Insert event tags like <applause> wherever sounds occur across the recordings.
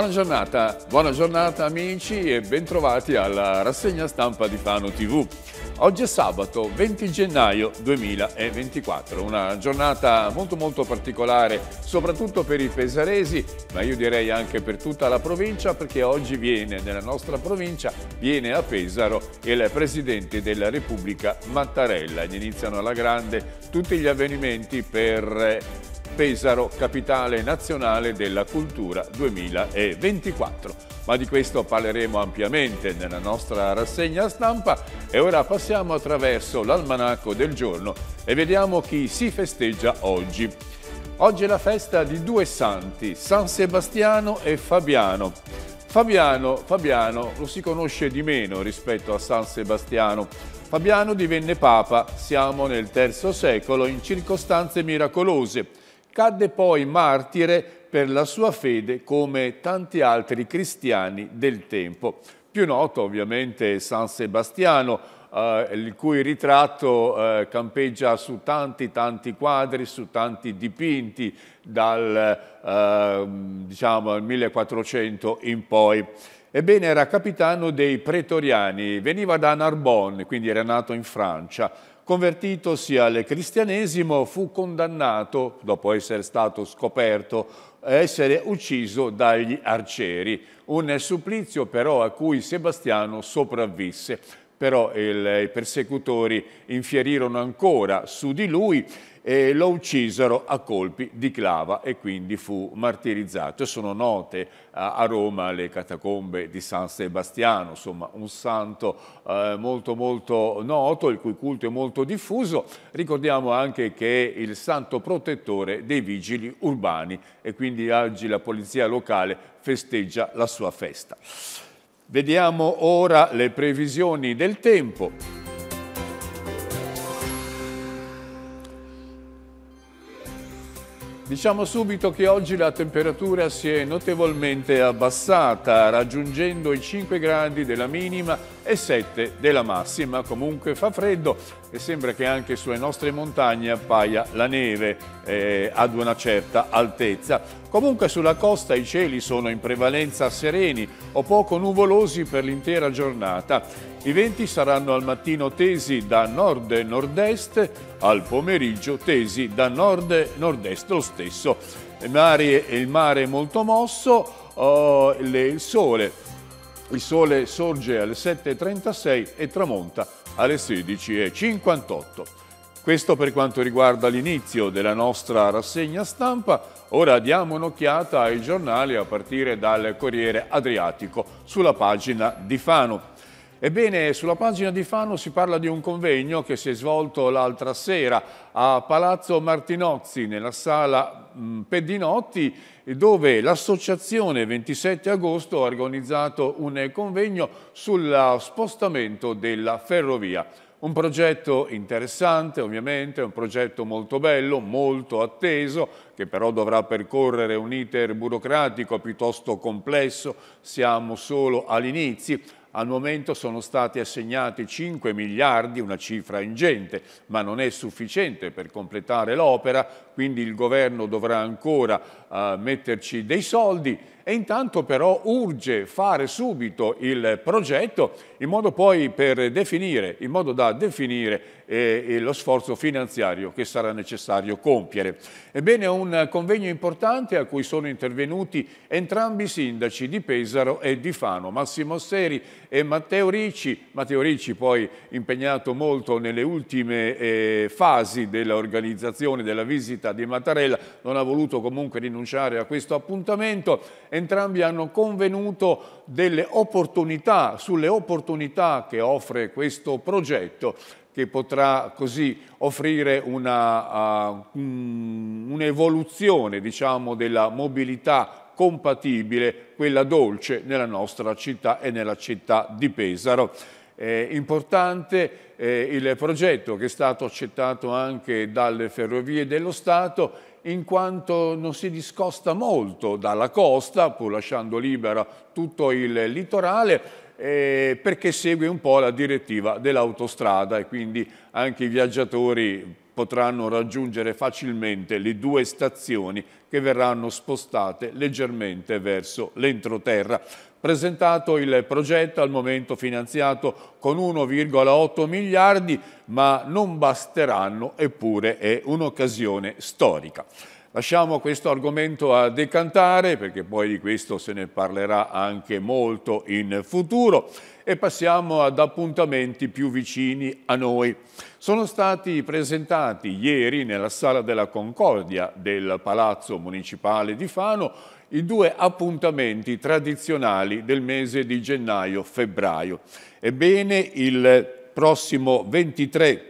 Buona giornata, buona giornata amici e bentrovati alla rassegna stampa di Fano TV. Oggi è sabato 20 gennaio 2024, una giornata molto molto particolare soprattutto per i pesaresi ma io direi anche per tutta la provincia perché oggi viene nella nostra provincia, viene a Pesaro il Presidente della Repubblica Mattarella. Iniziano alla grande tutti gli avvenimenti per Pesaro, capitale nazionale della cultura 2024. Ma di questo parleremo ampiamente nella nostra rassegna stampa e ora passiamo attraverso l'almanacco del giorno e vediamo chi si festeggia oggi. Oggi è la festa di due santi, San Sebastiano e Fabiano. Fabiano, Fabiano lo si conosce di meno rispetto a San Sebastiano, Fabiano divenne papa, siamo nel III secolo, in circostanze miracolose. Cadde poi martire per la sua fede come tanti altri cristiani del tempo. Più noto ovviamente San Sebastiano, eh, il cui ritratto eh, campeggia su tanti tanti quadri, su tanti dipinti dal eh, diciamo, 1400 in poi. Ebbene era capitano dei pretoriani, veniva da Narbonne, quindi era nato in Francia, Convertitosi al cristianesimo, fu condannato, dopo essere stato scoperto, a essere ucciso dagli arcieri, un supplizio però a cui Sebastiano sopravvisse però il, i persecutori infierirono ancora su di lui e lo uccisero a colpi di clava e quindi fu martirizzato. sono note eh, a Roma le catacombe di San Sebastiano, insomma un santo eh, molto molto noto, il cui culto è molto diffuso. Ricordiamo anche che è il santo protettore dei vigili urbani e quindi oggi la polizia locale festeggia la sua festa. Vediamo ora le previsioni del tempo. Diciamo subito che oggi la temperatura si è notevolmente abbassata, raggiungendo i 5 gradi della minima e 7 della massima. Comunque fa freddo e sembra che anche sulle nostre montagne appaia la neve eh, ad una certa altezza. Comunque sulla costa i cieli sono in prevalenza sereni o poco nuvolosi per l'intera giornata. I venti saranno al mattino tesi da nord e nord-est, al pomeriggio tesi da nord e nord-est lo stesso. Il mare, il mare molto mosso, oh, il sole il sole sorge alle 7.36 e tramonta alle 16.58. Questo per quanto riguarda l'inizio della nostra rassegna stampa. Ora diamo un'occhiata ai giornali a partire dal Corriere Adriatico sulla pagina di Fano. Ebbene, sulla pagina di Fano si parla di un convegno che si è svolto l'altra sera a Palazzo Martinozzi, nella sala mm, Pedinotti, dove l'associazione 27 agosto ha organizzato un convegno sul spostamento della ferrovia. Un progetto interessante ovviamente, un progetto molto bello, molto atteso, che però dovrà percorrere un iter burocratico piuttosto complesso, siamo solo all'inizio al momento sono stati assegnati 5 miliardi, una cifra ingente, ma non è sufficiente per completare l'opera, quindi il governo dovrà ancora eh, metterci dei soldi e intanto però urge fare subito il progetto in modo poi per definire, in modo da definire eh, lo sforzo finanziario che sarà necessario compiere. Ebbene, un convegno importante a cui sono intervenuti entrambi i sindaci di Pesaro e di Fano, Massimo Seri e Matteo Ricci, Matteo Ricci poi impegnato molto nelle ultime eh, fasi dell'organizzazione della visita di Mattarella, non ha voluto comunque rinunciare a questo appuntamento, entrambi hanno convenuto delle opportunità, sulle opportunità che offre questo progetto che potrà così offrire ah, un'evoluzione uh, un diciamo, della mobilità compatibile, quella dolce, nella nostra città e nella città di Pesaro. Eh, importante eh, il progetto che è stato accettato anche dalle Ferrovie dello Stato in quanto non si discosta molto dalla costa, pur lasciando libera tutto il litorale, eh, perché segue un po' la direttiva dell'autostrada e quindi anche i viaggiatori potranno raggiungere facilmente le due stazioni che verranno spostate leggermente verso l'entroterra. Presentato il progetto al momento finanziato con 1,8 miliardi, ma non basteranno, eppure è un'occasione storica. Lasciamo questo argomento a decantare perché poi di questo se ne parlerà anche molto in futuro e passiamo ad appuntamenti più vicini a noi. Sono stati presentati ieri nella Sala della Concordia del Palazzo Municipale di Fano i due appuntamenti tradizionali del mese di gennaio-febbraio. Ebbene, il prossimo 23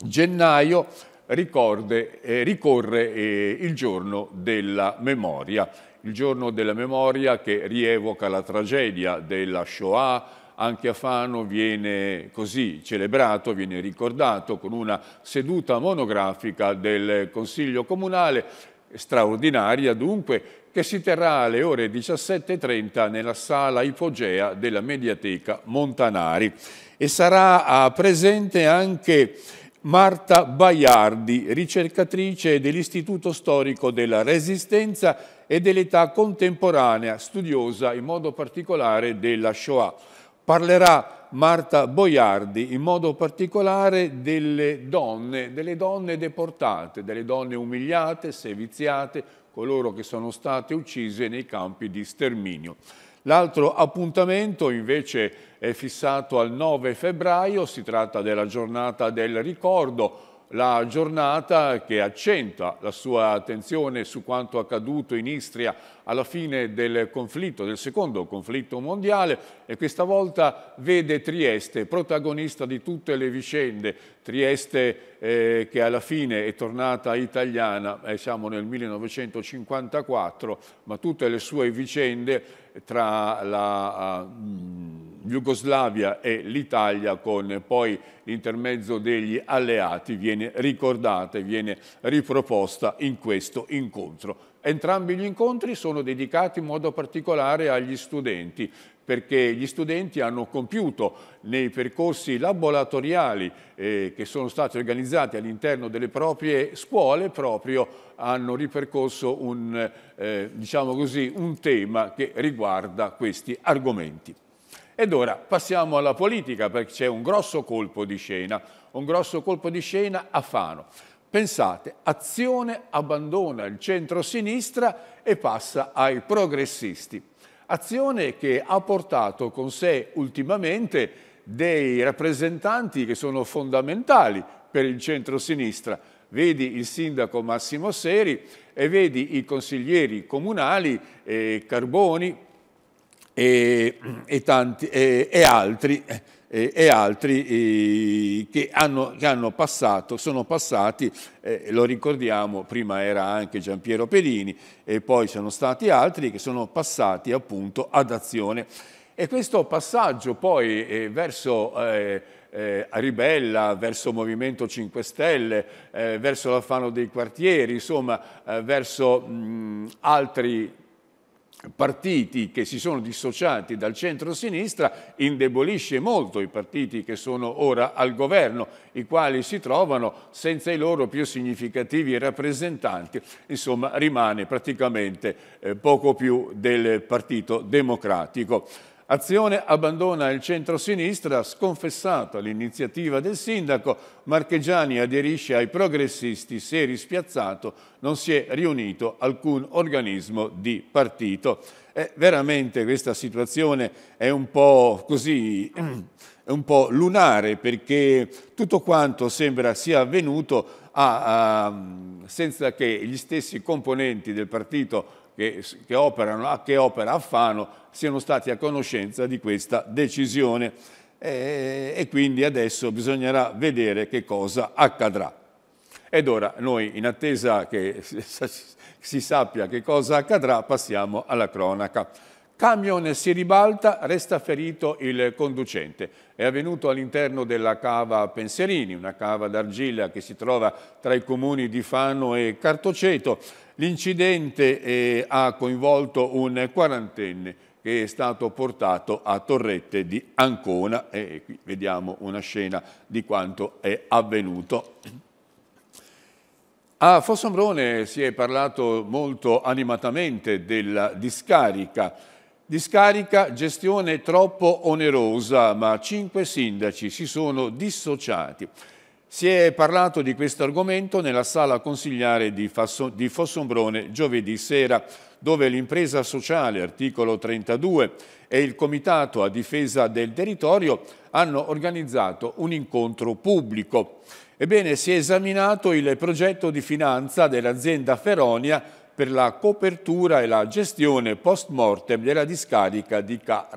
gennaio ricorde, eh, ricorre eh, il giorno della memoria, il giorno della memoria che rievoca la tragedia della Shoah, anche a Fano viene così celebrato, viene ricordato con una seduta monografica del Consiglio Comunale straordinaria dunque che si terrà alle ore 17.30 nella sala ipogea della Mediateca Montanari e sarà presente anche Marta Baiardi, ricercatrice dell'Istituto Storico della Resistenza e dell'età contemporanea, studiosa in modo particolare della Shoah parlerà Marta Boiardi in modo particolare delle donne, delle donne deportate, delle donne umiliate, seviziate, coloro che sono state uccise nei campi di sterminio. L'altro appuntamento invece è fissato al 9 febbraio, si tratta della giornata del ricordo, la giornata che accenta la sua attenzione su quanto accaduto in Istria alla fine del conflitto, del secondo conflitto mondiale e questa volta vede Trieste protagonista di tutte le vicende. Trieste eh, che alla fine è tornata italiana, eh, siamo nel 1954, ma tutte le sue vicende tra la... Uh, Jugoslavia e l'Italia con poi l'intermezzo degli alleati viene ricordata e viene riproposta in questo incontro. Entrambi gli incontri sono dedicati in modo particolare agli studenti perché gli studenti hanno compiuto nei percorsi laboratoriali eh, che sono stati organizzati all'interno delle proprie scuole proprio hanno ripercorso un, eh, diciamo così, un tema che riguarda questi argomenti. Ed ora passiamo alla politica perché c'è un grosso colpo di scena, un grosso colpo di scena a Fano. Pensate, Azione abbandona il centro-sinistra e passa ai progressisti. Azione che ha portato con sé ultimamente dei rappresentanti che sono fondamentali per il centro-sinistra. Vedi il sindaco Massimo Seri e vedi i consiglieri comunali eh, Carboni, e, e, tanti, e altri, altri eh, che, hanno, che hanno passato, sono passati, eh, lo ricordiamo, prima era anche Giampiero Piero Perini e poi sono stati altri che sono passati appunto ad azione. E questo passaggio poi eh, verso eh, Ribella, verso Movimento 5 Stelle, eh, verso Fano dei Quartieri, insomma, eh, verso mh, altri partiti che si sono dissociati dal centro-sinistra indebolisce molto i partiti che sono ora al governo, i quali si trovano senza i loro più significativi rappresentanti, insomma rimane praticamente eh, poco più del Partito Democratico. Azione abbandona il centro-sinistra, sconfessato l'iniziativa del sindaco, Marchegiani aderisce ai progressisti, se rispiazzato non si è riunito alcun organismo di partito. E eh, veramente questa situazione è un po' così, è un po' lunare perché tutto quanto sembra sia avvenuto a, a, senza che gli stessi componenti del partito che, che, operano a che opera a Fano siano stati a conoscenza di questa decisione e, e quindi adesso bisognerà vedere che cosa accadrà. Ed ora noi, in attesa che si sappia che cosa accadrà, passiamo alla cronaca. Camion si ribalta, resta ferito il conducente. È avvenuto all'interno della cava Penserini, una cava d'argilla che si trova tra i comuni di Fano e Cartoceto. L'incidente eh, ha coinvolto un quarantenne che è stato portato a Torrette di Ancona e qui vediamo una scena di quanto è avvenuto. A Fossombrone si è parlato molto animatamente della discarica Discarica gestione troppo onerosa, ma cinque sindaci si sono dissociati. Si è parlato di questo argomento nella sala consigliare di, di Fossombrone giovedì sera, dove l'impresa sociale, articolo 32, e il Comitato a difesa del territorio hanno organizzato un incontro pubblico. Ebbene, si è esaminato il progetto di finanza dell'azienda Feronia per la copertura e la gestione post mortem della discarica di Ca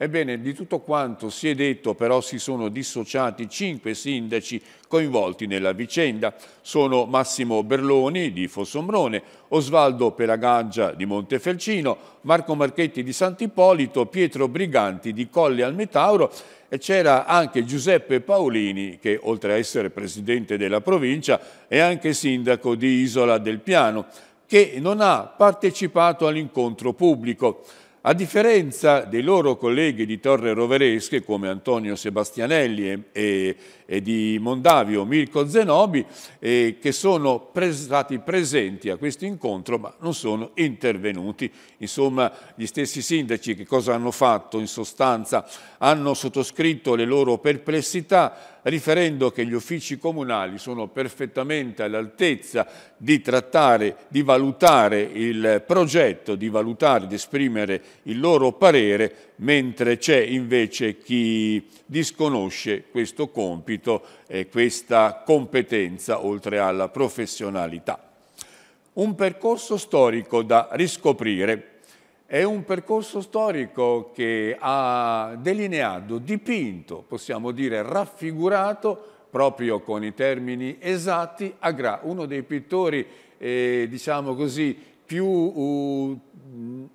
Ebbene, di tutto quanto si è detto però si sono dissociati cinque sindaci coinvolti nella vicenda. Sono Massimo Berloni di Fossombrone, Osvaldo Pelagaggia di Montefelcino, Marco Marchetti di Sant'Ippolito, Pietro Briganti di Colle al Metauro e c'era anche Giuseppe Paolini che oltre a essere presidente della provincia è anche sindaco di Isola del Piano che non ha partecipato all'incontro pubblico. A differenza dei loro colleghi di Torre Roveresche come Antonio Sebastianelli e, e di Mondavio Mirko Zenobi eh, che sono pre stati presenti a questo incontro ma non sono intervenuti. Insomma gli stessi sindaci che cosa hanno fatto in sostanza? Hanno sottoscritto le loro perplessità, riferendo che gli uffici comunali sono perfettamente all'altezza di trattare, di valutare il progetto, di valutare, di esprimere il loro parere, mentre c'è invece chi disconosce questo compito e questa competenza oltre alla professionalità. Un percorso storico da riscoprire è un percorso storico che ha delineato, dipinto, possiamo dire raffigurato, proprio con i termini esatti, Agra, uno dei pittori, eh, diciamo così, più uh,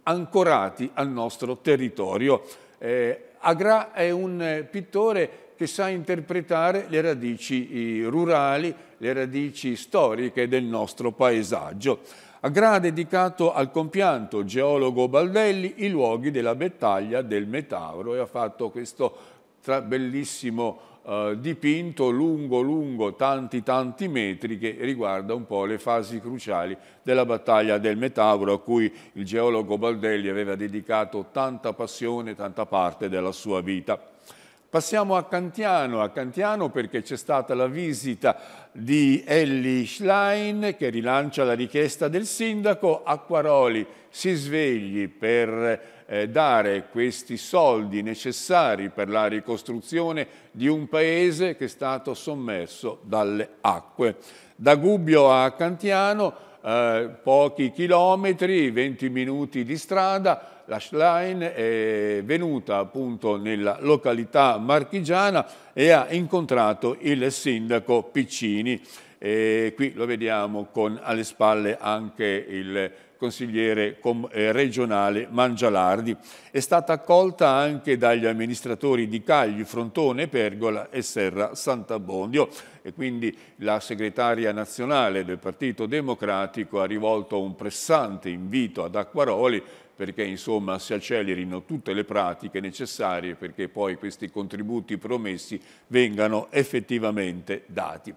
ancorati al nostro territorio. Eh, Agra è un pittore che sa interpretare le radici rurali, le radici storiche del nostro paesaggio. Agra ha dedicato al compianto geologo Baldelli i luoghi della battaglia del Metauro e ha fatto questo bellissimo eh, dipinto lungo, lungo, tanti, tanti metri che riguarda un po' le fasi cruciali della battaglia del Metauro a cui il geologo Baldelli aveva dedicato tanta passione, tanta parte della sua vita. Passiamo a Cantiano, a Cantiano perché c'è stata la visita di Ellie Schlein che rilancia la richiesta del sindaco Acquaroli si svegli per eh, dare questi soldi necessari per la ricostruzione di un paese che è stato sommerso dalle acque. Da Gubbio a Cantiano eh, pochi chilometri, 20 minuti di strada, la Schlein è venuta appunto nella località marchigiana e ha incontrato il sindaco Piccini. E qui lo vediamo con alle spalle anche il consigliere eh, regionale Mangialardi. È stata accolta anche dagli amministratori di Cagli, Frontone, Pergola e Serra Sant'Abbondio e quindi la segretaria nazionale del Partito Democratico ha rivolto un pressante invito ad Acquaroli perché insomma si accelerino tutte le pratiche necessarie perché poi questi contributi promessi vengano effettivamente dati.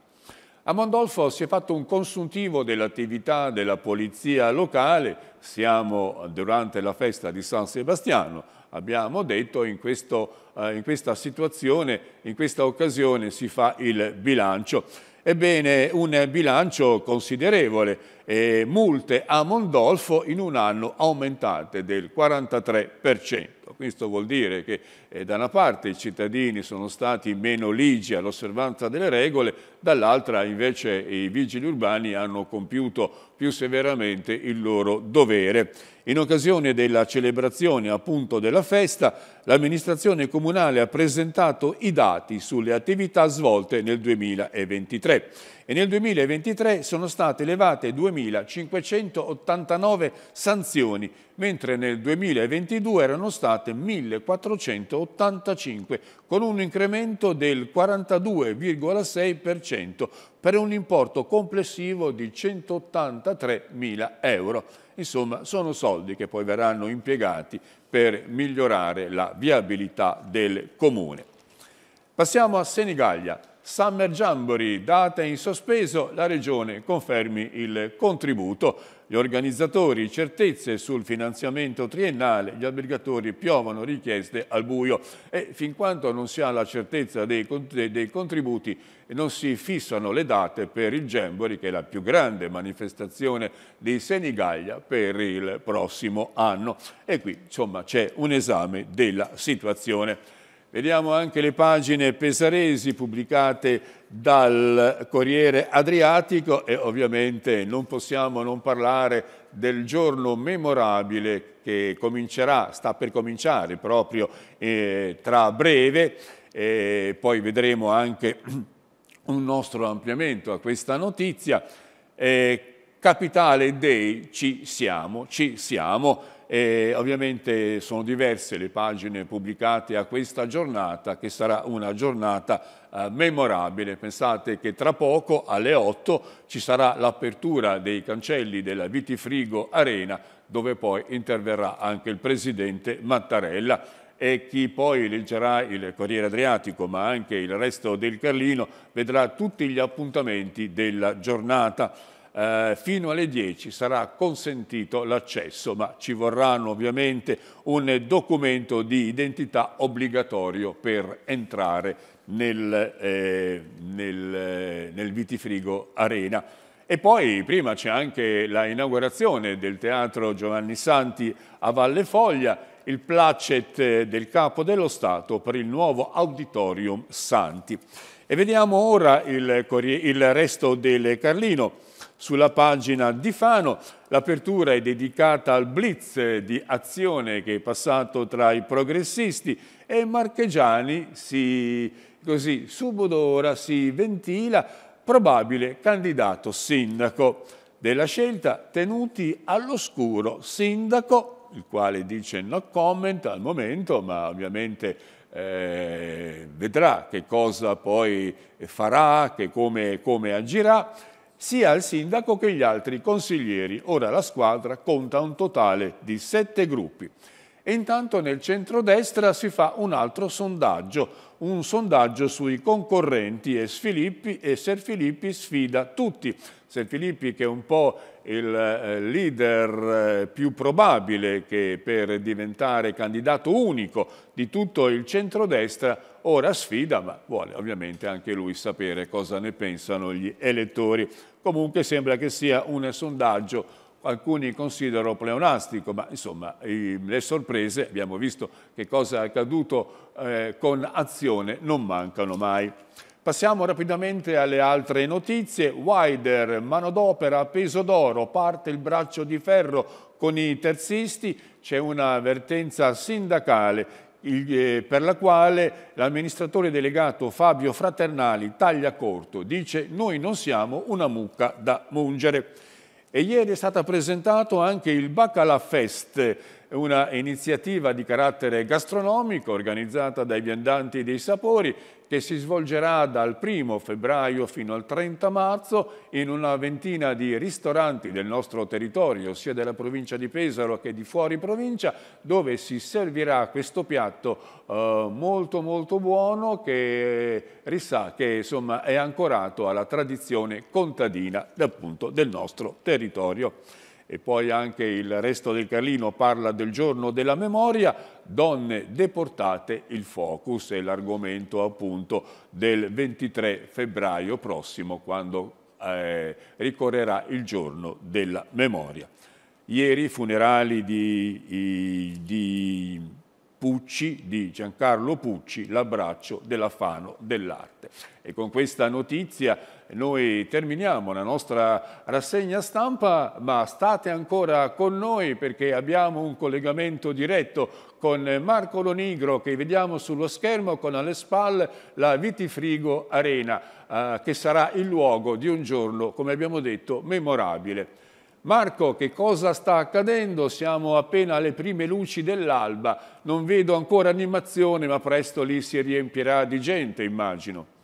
A Mondolfo si è fatto un consuntivo dell'attività della polizia locale, siamo durante la festa di San Sebastiano, abbiamo detto in, questo, eh, in questa situazione, in questa occasione si fa il bilancio. Ebbene, un bilancio considerevole, eh, multe a Mondolfo in un anno aumentate del 43% effetto. Questo vuol dire che eh, da una parte i cittadini sono stati meno ligi all'osservanza delle regole, dall'altra invece i vigili urbani hanno compiuto più severamente il loro dovere. In occasione della celebrazione appunto della festa, l'amministrazione comunale ha presentato i dati sulle attività svolte nel 2023 e nel 2023 sono state elevate 2.589 sanzioni, mentre nel 2022 erano state 1.485, con un incremento del 42,6% per un importo complessivo di 183.000 euro. Insomma, sono soldi che poi verranno impiegati per migliorare la viabilità del comune. Passiamo a Senigallia. Summer Jamboree, data in sospeso, la Regione confermi il contributo. Gli organizzatori certezze sul finanziamento triennale, gli albergatori piovono richieste al buio e fin quanto non si ha la certezza dei, dei contributi non si fissano le date per il Jamboree che è la più grande manifestazione di Senigallia per il prossimo anno. E qui insomma c'è un esame della situazione. Vediamo anche le pagine pesaresi pubblicate dal Corriere Adriatico e ovviamente non possiamo non parlare del giorno memorabile che comincerà, sta per cominciare proprio eh, tra breve, eh, poi vedremo anche <clears throat> un nostro ampliamento a questa notizia. Eh, Capitale Day, ci siamo, ci siamo e ovviamente sono diverse le pagine pubblicate a questa giornata che sarà una giornata eh, memorabile. Pensate che tra poco alle 8 ci sarà l'apertura dei cancelli della Vitifrigo Arena dove poi interverrà anche il presidente Mattarella e chi poi leggerà il Corriere Adriatico ma anche il resto del Carlino vedrà tutti gli appuntamenti della giornata. Eh, fino alle 10 sarà consentito l'accesso, ma ci vorranno ovviamente un documento di identità obbligatorio per entrare nel, eh, nel, eh, nel Vitifrigo Arena. E poi prima c'è anche l'inaugurazione del Teatro Giovanni Santi a Valle Foglia il placet eh, del Capo dello Stato per il nuovo Auditorium Santi. E vediamo ora il, il resto del Carlino sulla pagina di Fano. L'apertura è dedicata al blitz di azione che è passato tra i progressisti e Marchegiani si, così, subodora, si ventila, probabile candidato sindaco. Della scelta tenuti all'oscuro sindaco, il quale dice no comment al momento, ma ovviamente eh, vedrà che cosa poi farà, che come, come agirà sia il sindaco che gli altri consiglieri. Ora la squadra conta un totale di sette gruppi. E intanto nel centrodestra si fa un altro sondaggio, un sondaggio sui concorrenti e Sfilippi e Serfilippi sfida tutti Filippi che è un po' il eh, leader eh, più probabile che per diventare candidato unico di tutto il centrodestra ora sfida, ma vuole ovviamente anche lui sapere cosa ne pensano gli elettori. Comunque sembra che sia un sondaggio alcuni considero pleonastico, ma insomma i, le sorprese, abbiamo visto che cosa è accaduto eh, con azione, non mancano mai. Passiamo rapidamente alle altre notizie. Wider, manodopera, peso d'oro, parte il braccio di ferro con i terzisti. C'è una vertenza sindacale eh, per la quale l'amministratore delegato Fabio Fraternali taglia corto. Dice noi non siamo una mucca da mungere. E ieri è stato presentato anche il Baccalà Fest, una iniziativa di carattere gastronomico organizzata dai viandanti dei sapori che si svolgerà dal 1 febbraio fino al 30 marzo in una ventina di ristoranti del nostro territorio, sia della provincia di Pesaro che di fuori provincia, dove si servirà questo piatto eh, molto molto buono che risà che insomma, è ancorato alla tradizione contadina appunto, del nostro territorio e poi anche il resto del Carlino parla del giorno della memoria, donne deportate, il focus è l'argomento appunto del 23 febbraio prossimo quando eh, ricorrerà il giorno della memoria. Ieri i funerali di, di Pucci, di Giancarlo Pucci, l'abbraccio della Fano dell'arte. E con questa notizia noi terminiamo la nostra rassegna stampa, ma state ancora con noi perché abbiamo un collegamento diretto con Marco Lonigro che vediamo sullo schermo con alle spalle la Vitifrigo Arena, eh, che sarà il luogo di un giorno, come abbiamo detto, memorabile. Marco, che cosa sta accadendo? Siamo appena alle prime luci dell'alba, non vedo ancora animazione, ma presto lì si riempirà di gente, immagino.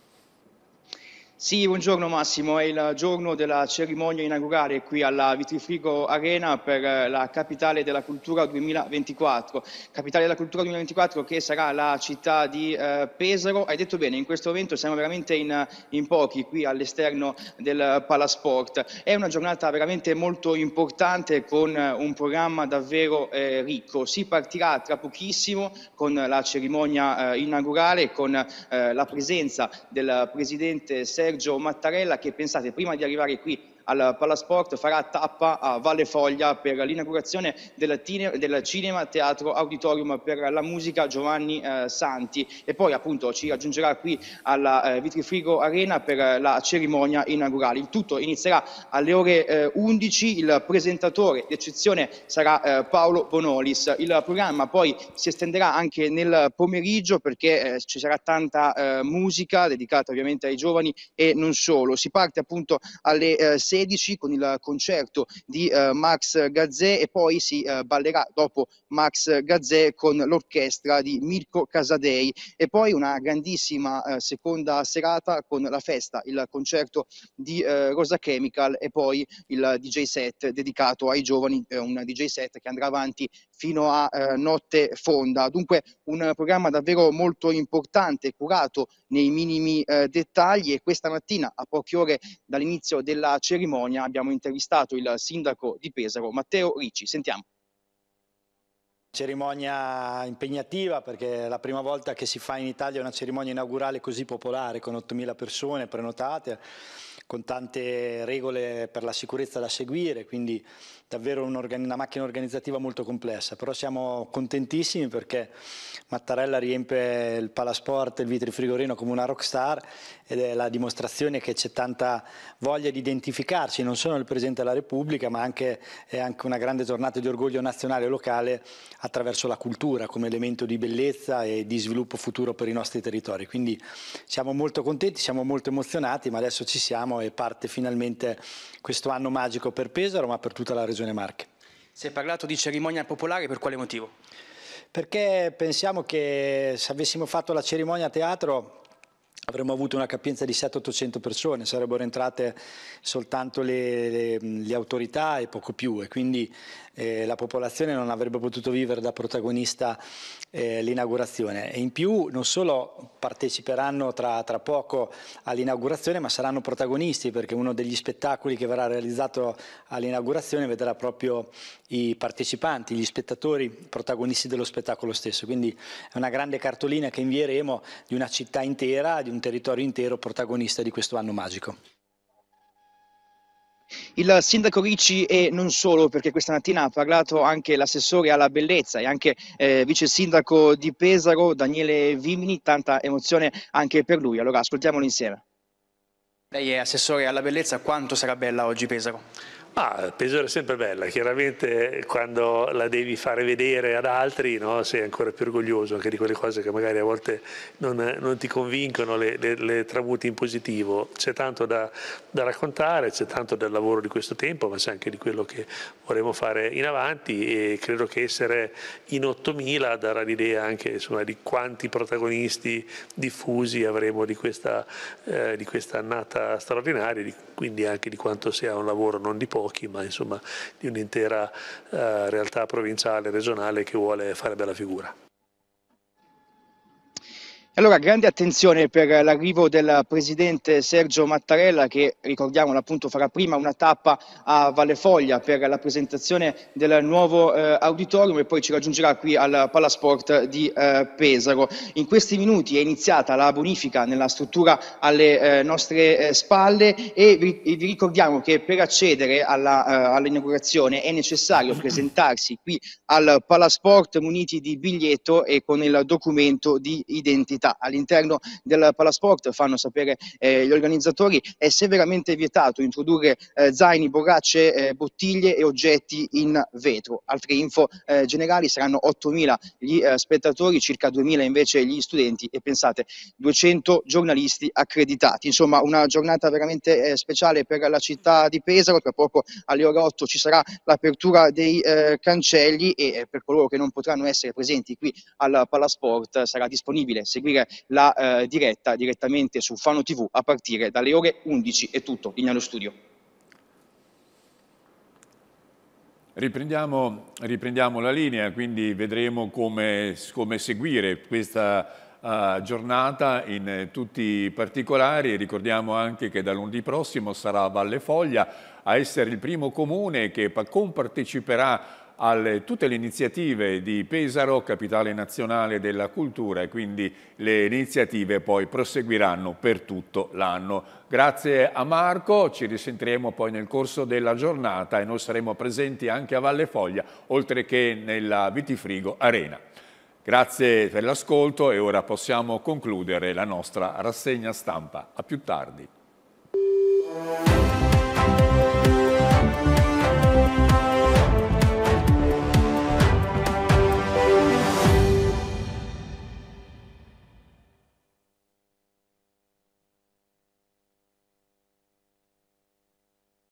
Sì, buongiorno Massimo, è il giorno della cerimonia inaugurale qui alla Vitrifrigo Arena per eh, la Capitale della Cultura 2024. Capitale della Cultura 2024 che sarà la città di eh, Pesaro. Hai detto bene, in questo momento siamo veramente in, in pochi qui all'esterno del Palasport. È una giornata veramente molto importante con eh, un programma davvero eh, ricco. Si partirà tra pochissimo con la cerimonia eh, inaugurale, con eh, la presenza del Presidente Sergio Sergio Mattarella che pensate prima di arrivare qui al Palasport farà tappa a Valle Foglia per l'inaugurazione della, della, Cinema Teatro Auditorium per la musica Giovanni eh, Santi e poi appunto ci raggiungerà qui alla eh, Vitrifrigo Arena per la cerimonia inaugurale. Il tutto inizierà alle ore eh, 11, il presentatore d'eccezione sarà eh, Paolo Bonolis. Il programma poi si estenderà anche nel pomeriggio perché eh, ci sarà tanta eh, musica dedicata ovviamente ai giovani e non solo. Si parte appunto alle eh, 16 con il concerto di eh, Max Gazzè e poi si eh, ballerà dopo Max Gazzè con l'orchestra di Mirko Casadei e poi una grandissima eh, seconda serata con la festa, il concerto di eh, Rosa Chemical e poi il DJ set dedicato ai giovani, eh, un DJ set che andrà avanti fino a eh, Notte Fonda. Dunque un programma davvero molto importante, curato nei minimi eh, dettagli e questa mattina a poche ore dall'inizio della cerimonia abbiamo intervistato il sindaco di Pesaro, Matteo Ricci. Sentiamo. Cerimonia impegnativa perché è la prima volta che si fa in Italia una cerimonia inaugurale così popolare con 8.000 persone prenotate, con tante regole per la sicurezza da seguire, quindi davvero un una macchina organizzativa molto complessa, però siamo contentissimi perché Mattarella riempie il Palasport e il Vitrifrigorino come una rockstar ed è la dimostrazione che c'è tanta voglia di identificarci, non solo nel Presidente della Repubblica, ma anche, è anche una grande giornata di orgoglio nazionale e locale attraverso la cultura come elemento di bellezza e di sviluppo futuro per i nostri territori. Quindi siamo molto contenti, siamo molto emozionati, ma adesso ci siamo e parte finalmente questo anno magico per Pesaro, ma per tutta la regione Regione Marche. Si è parlato di cerimonia popolare, per quale motivo? Perché pensiamo che se avessimo fatto la cerimonia a teatro avremmo avuto una capienza di 700-800 persone, sarebbero entrate soltanto le, le, le, autorità e poco più e quindi eh, la popolazione non avrebbe potuto vivere da protagonista eh, l'inaugurazione. E in più non solo parteciperanno tra, tra poco all'inaugurazione, ma saranno protagonisti perché uno degli spettacoli che verrà realizzato all'inaugurazione vedrà proprio i partecipanti, gli spettatori, protagonisti dello spettacolo stesso. Quindi è una grande cartolina che invieremo di una città intera, di un territorio intero protagonista di questo anno magico. Il sindaco Ricci e non solo, perché questa mattina ha parlato anche l'assessore alla bellezza e anche eh, vice sindaco di Pesaro, Daniele Vimini, tanta emozione anche per lui. Allora ascoltiamolo insieme. Lei è assessore alla bellezza, quanto sarà bella oggi Pesaro? Ah, peggiore è sempre bella, chiaramente quando la devi fare vedere ad altri no, sei ancora più orgoglioso anche di quelle cose che magari a volte non, non ti convincono, le, le, le, tramuti in positivo. C'è tanto da, da raccontare, c'è tanto del lavoro di questo tempo, ma c'è anche di quello che vorremmo fare in avanti e credo che essere in 8000 darà l'idea anche insomma, di quanti protagonisti diffusi avremo di questa, eh, di questa annata straordinaria, di quindi anche di quanto sia un lavoro non di pochi, ma insomma di un'intera eh, realtà provinciale, regionale che vuole fare bella figura. Allora, grande attenzione per l'arrivo del presidente Sergio Mattarella che, ricordiamolo, appunto farà prima una tappa a Valle Foglia per la presentazione del nuovo eh, auditorium e poi ci raggiungerà qui al Palasport di eh, Pesaro. In questi minuti è iniziata la bonifica nella struttura alle eh, nostre eh, spalle e vi, vi, ricordiamo che per accedere alla, eh, all'inaugurazione è necessario presentarsi qui al Palasport muniti di biglietto e con il documento di identità attività all'interno del palasport, fanno sapere eh, gli organizzatori, è severamente vietato introdurre eh, zaini, borracce, eh, bottiglie e oggetti in vetro. Altre info eh, generali saranno 8.000 gli eh, spettatori, circa 2.000 invece gli studenti e pensate 200 giornalisti accreditati. Insomma una giornata veramente eh, speciale per la città di Pesaro, tra poco alle ore 8 ci sarà l'apertura dei cancelli e per coloro che non potranno essere presenti qui al Palasport sarà disponibile seguire seguire la eh, diretta direttamente su Fano TV a partire dalle ore 11. È tutto, in Ignano Studio. Riprendiamo, riprendiamo, la linea, quindi vedremo come, come seguire questa uh, giornata in tutti i particolari. Ricordiamo anche che da lunedì prossimo sarà Valle Foglia a essere il primo comune che comparteciperà alle, tutte le iniziative di Pesaro, capitale nazionale della cultura e quindi le iniziative poi proseguiranno per tutto l'anno. Grazie a Marco, ci risentiremo poi nel corso della giornata e noi saremo presenti anche a Valle Foglia, oltre che nella Vitifrigo Arena. Grazie per l'ascolto e ora possiamo concludere la nostra rassegna stampa. A più tardi.